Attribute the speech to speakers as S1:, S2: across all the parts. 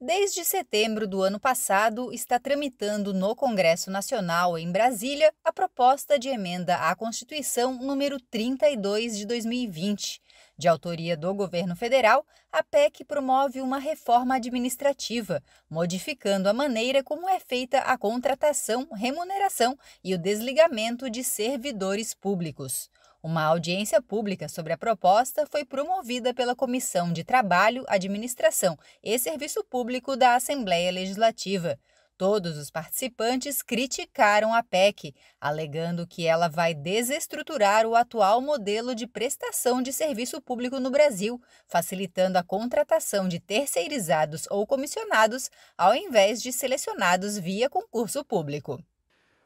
S1: Desde setembro do ano passado, está tramitando no Congresso Nacional, em Brasília, a proposta de emenda à Constituição número 32 de 2020. De autoria do governo federal, a PEC promove uma reforma administrativa, modificando a maneira como é feita a contratação, remuneração e o desligamento de servidores públicos. Uma audiência pública sobre a proposta foi promovida pela Comissão de Trabalho, Administração e Serviço Público da Assembleia Legislativa. Todos os participantes criticaram a PEC, alegando que ela vai desestruturar o atual modelo de prestação de serviço público no Brasil, facilitando a contratação de terceirizados ou comissionados, ao invés de selecionados via concurso público.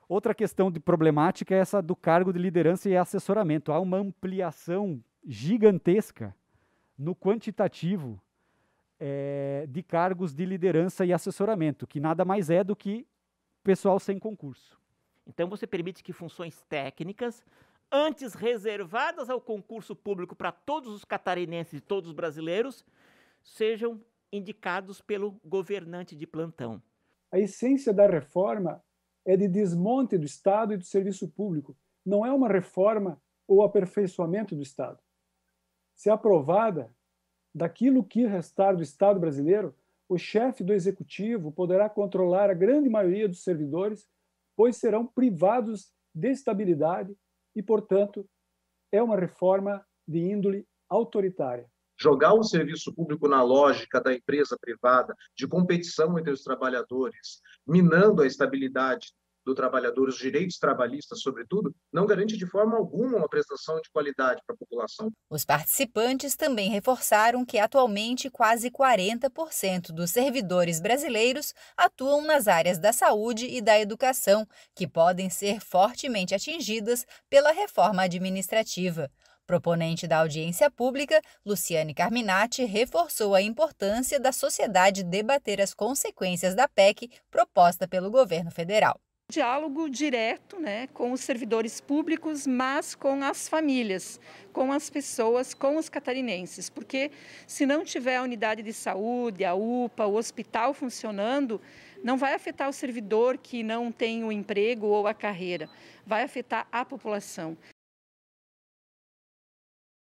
S2: Outra questão de problemática é essa do cargo de liderança e assessoramento. Há uma ampliação gigantesca no quantitativo é, de cargos de liderança e assessoramento, que nada mais é do que pessoal sem concurso.
S3: Então você permite que funções técnicas, antes reservadas ao concurso público para todos os catarinenses e todos os brasileiros, sejam indicados pelo governante de plantão.
S4: A essência da reforma é de desmonte do Estado e do serviço público, não é uma reforma ou aperfeiçoamento do Estado. Se aprovada, daquilo que restar do Estado brasileiro, o chefe do executivo poderá controlar a grande maioria dos servidores, pois serão privados de estabilidade e, portanto, é uma reforma de índole autoritária
S5: jogar o serviço público na lógica da empresa privada, de competição entre os trabalhadores, minando a estabilidade do trabalhador, os direitos trabalhistas, sobretudo, não garante de forma alguma uma prestação de qualidade para a população. Os
S1: participantes também reforçaram que atualmente quase 40% dos servidores brasileiros atuam nas áreas da saúde e da educação, que podem ser fortemente atingidas pela reforma administrativa. Proponente da audiência pública, Luciane Carminati reforçou a importância da sociedade debater as consequências da PEC proposta pelo governo federal
S6: diálogo direto né, com os servidores públicos, mas com as famílias, com as pessoas, com os catarinenses, porque se não tiver a unidade de saúde, a UPA, o hospital funcionando, não vai afetar o servidor que não tem o emprego ou a carreira, vai afetar a população.